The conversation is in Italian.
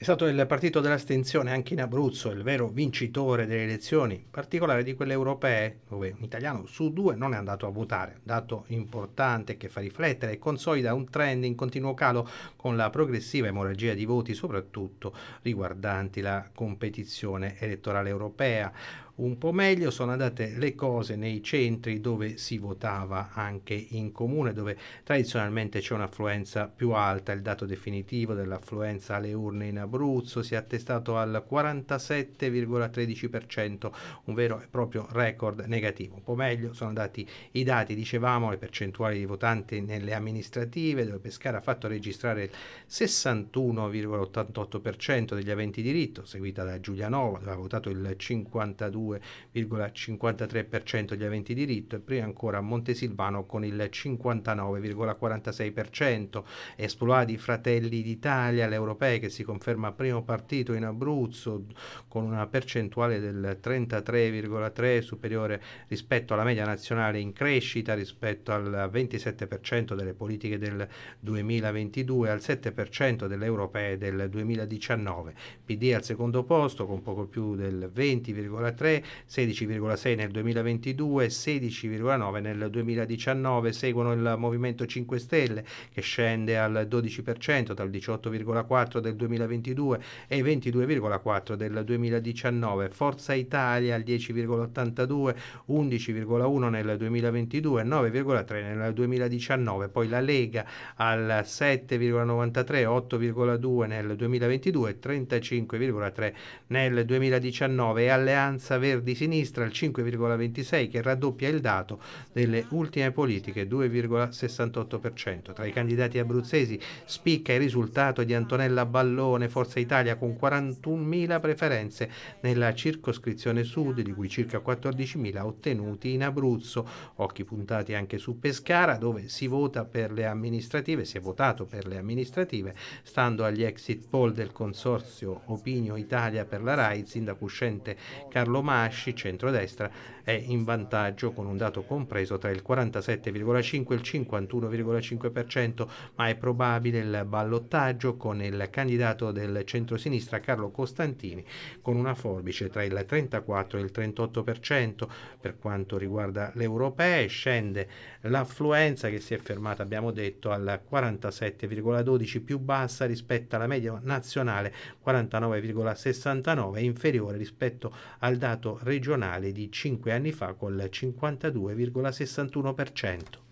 È stato il partito dell'astenzione anche in Abruzzo il vero vincitore delle elezioni, in particolare di quelle europee, dove un italiano su due non è andato a votare, dato importante che fa riflettere e consolida un trend in continuo calo con la progressiva emorragia di voti, soprattutto riguardanti la competizione elettorale europea un po' meglio, sono andate le cose nei centri dove si votava anche in comune, dove tradizionalmente c'è un'affluenza più alta, il dato definitivo dell'affluenza alle urne in Abruzzo si è attestato al 47,13%, un vero e proprio record negativo. Un po' meglio sono andati i dati, dicevamo, le percentuali di votanti nelle amministrative, dove Pescara ha fatto registrare il 61,88% degli aventi diritto, seguita da Giulianova, dove ha votato il 52 52,53% degli aventi diritto e prima ancora Montesilvano con il 59,46%. Esploadi Fratelli d'Italia, le europee che si conferma primo partito in Abruzzo con una percentuale del 33,3% superiore rispetto alla media nazionale in crescita rispetto al 27% delle politiche del 2022 al 7% delle europee del 2019. PD al secondo posto con poco più del 20,3 16,6 nel 2022, 16,9 nel 2019. Seguono il Movimento 5 Stelle che scende al 12% dal 18,4 del 2022 e 22,4 del 2019. Forza Italia al 10,82, 11,1 nel 2022, 9,3 nel 2019. Poi la Lega al 7,93, 8,2 nel 2022, 35,3 nel 2019 e Alleanza Verdi Verdi-Sinistra al 5,26 che raddoppia il dato delle ultime politiche 2,68%. Tra i candidati abruzzesi spicca il risultato di Antonella Ballone, Forza Italia, con 41.000 preferenze nella circoscrizione sud, di cui circa 14.000 ottenuti in Abruzzo. Occhi puntati anche su Pescara, dove si vota per le amministrative, si è votato per le amministrative, stando agli exit poll del consorzio Opinio Italia per la RAI, il sindaco uscente Carlo Mani Asci, centrodestra, è in vantaggio con un dato compreso tra il 47,5 e il 51,5%, ma è probabile il ballottaggio con il candidato del centrosinistra Carlo Costantini con una forbice tra il 34 e il 38%. Per quanto riguarda le europee scende l'affluenza che si è fermata, abbiamo detto, al 47,12 più bassa rispetto alla media nazionale 49,69 inferiore rispetto al dato primato regionale di 5 anni fa col 52,61%.